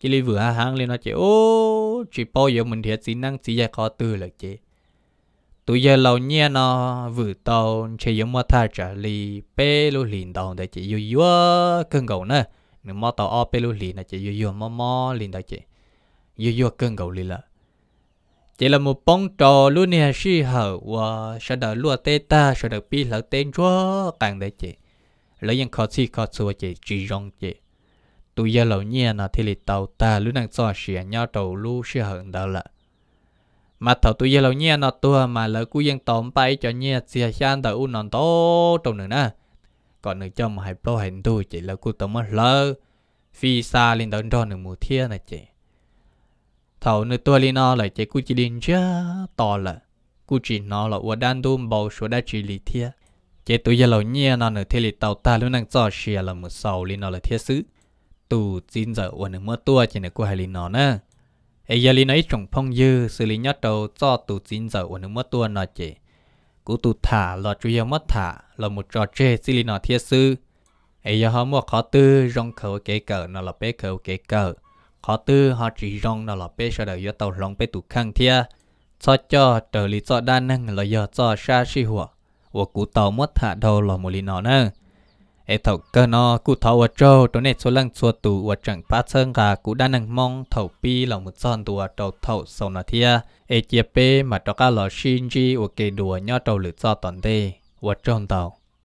chỉ lì vừa hàng lên nó chạy ô chỉ bao giờ mình thiệt gì năng gì ra khó từ là chỉ tụi giờ lâu nhia nó vừa tàu chỉ giống mua thà trả lì bê lô liền tàu để chị vui vui cưng gầu nữa nếu mà tàu o bê lô liền là chỉ vui vui mò mò liền đại chị vui vui cưng gầu liền là chỉ là một bóng trò luôn nha si hậu và sợ đợi lúa tê ta sợ đợi pi là tên chúa càng đại chị lấy những khó xì khó xua chị chỉ rong chị tụi giờ lâu nhia nó thì lì tàu ta luôn đang so sẻ nhau tàu lu si hậu đó là mà thầu tôi lâu nhia nó tua mà lỡ cú dân tóm bay cho nhia xìa xan tờ u nón tố trong nữa nè còn nữa cho mà hai pro hai tu chỉ là cú tóm mất lỡ phi xa lên tận tròn được mùa thiên này chị thầu nữa tua lên nó lại chỉ cú chỉ lên chưa to là cú chỉ nó là u đan tu bầu số đã chỉ lì thiên chỉ tôi giờ lâu nhia nó nữa thiên lì tàu ta luôn đang cho xìa là một sầu lên nó là thiên sứ tù chín giờ u nữa mất tua chỉ nữa cú hai lên nó nè ấy giờ lý nói trồng phong dư xử lý nhất đầu cho tụ chín giờ của nước mất tua nọ chỉ cú tụ thả lo chú yêu mất thả lo một trò chơi xử lý nọ thiết sư ấy giờ họ mua khó tư rong khẩu kế cờ nọ là bé khẩu kế cờ khó tư họ chỉ rong nọ là bé sau đầu yếu tàu lòng bé tụ khăng thia cho cho trợ lý cho đa năng là giờ cho xa si hùa của cú tàu mất thả đầu là một lý nọ nâng ai thầu cơ nó cú thầu ở trâu chỗ này số lần số tu, ở chẳng phát sơn cả cú đã năng mong thầu pi lòng một son tù ở trâu thầu sầu nó thia ai chia p mà cho cả lò xin chi ở kề đùa nhau trâu lửa do toàn thế, ở trâu tàu